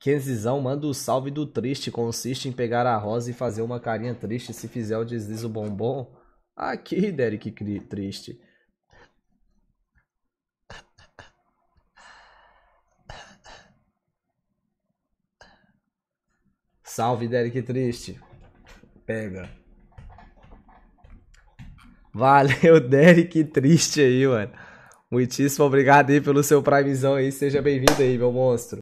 Kenzizão manda o salve do triste. Consiste em pegar a rosa e fazer uma carinha triste. Se fizer o deslizo bombom. Aqui, Derek triste. Salve, Derek Triste. Pega. Valeu, Derek Triste aí, mano. Muitíssimo obrigado aí pelo seu primezão aí. Seja bem-vindo aí, meu monstro.